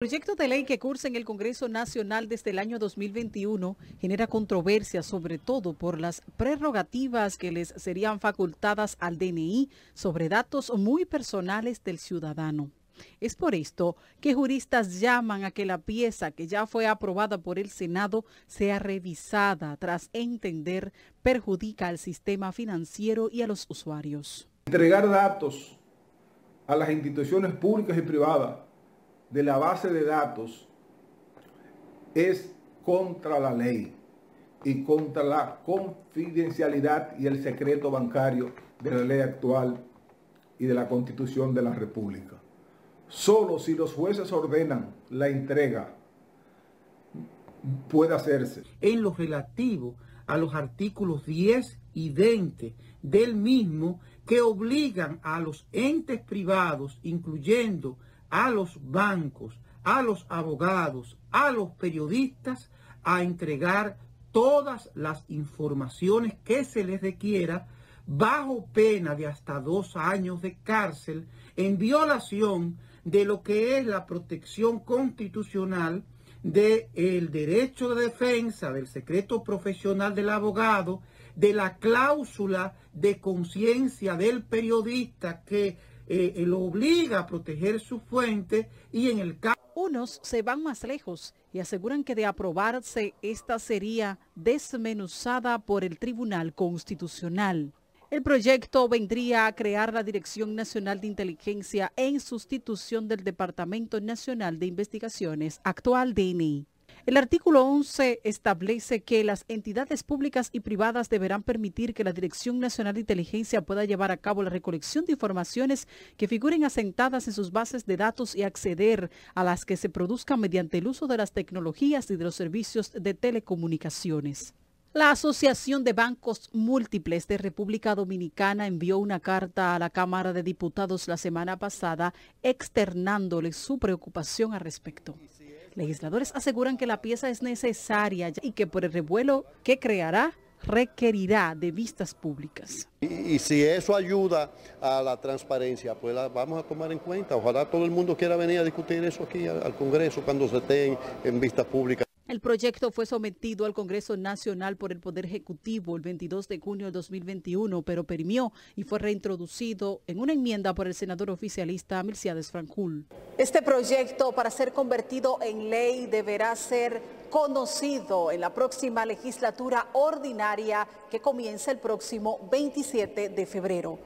El proyecto de ley que cursa en el Congreso Nacional desde el año 2021 genera controversia sobre todo por las prerrogativas que les serían facultadas al DNI sobre datos muy personales del ciudadano. Es por esto que juristas llaman a que la pieza que ya fue aprobada por el Senado sea revisada tras entender perjudica al sistema financiero y a los usuarios. Entregar datos a las instituciones públicas y privadas de la base de datos es contra la ley y contra la confidencialidad y el secreto bancario de la ley actual y de la constitución de la república. Solo si los jueces ordenan la entrega puede hacerse. En lo relativo a los artículos 10 y 20 del mismo que obligan a los entes privados, incluyendo a los bancos, a los abogados, a los periodistas a entregar todas las informaciones que se les requiera bajo pena de hasta dos años de cárcel en violación de lo que es la protección constitucional del derecho de defensa, del secreto profesional del abogado, de la cláusula de conciencia del periodista que eh, eh, lo obliga a proteger su fuente y en el caso... Unos se van más lejos y aseguran que de aprobarse esta sería desmenuzada por el Tribunal Constitucional. El proyecto vendría a crear la Dirección Nacional de Inteligencia en sustitución del Departamento Nacional de Investigaciones, actual DINI. El artículo 11 establece que las entidades públicas y privadas deberán permitir que la Dirección Nacional de Inteligencia pueda llevar a cabo la recolección de informaciones que figuren asentadas en sus bases de datos y acceder a las que se produzcan mediante el uso de las tecnologías y de los servicios de telecomunicaciones. La Asociación de Bancos Múltiples de República Dominicana envió una carta a la Cámara de Diputados la semana pasada externándole su preocupación al respecto. Legisladores aseguran que la pieza es necesaria y que por el revuelo que creará requerirá de vistas públicas. Y, si eso ayuda a la transparencia, pues la vamos a tomar en cuenta. Ojalá todo el mundo quiera venir a discutir eso aquí al, Congreso cuando se esté en vistas públicas. El proyecto fue sometido al Congreso Nacional por el Poder Ejecutivo el 22 de junio de 2021, pero permió y fue reintroducido en una enmienda por el senador oficialista Mirciades Francul. Este proyecto, para ser convertido en ley, deberá ser conocido en la próxima legislatura ordinaria que comienza el próximo 27 de febrero.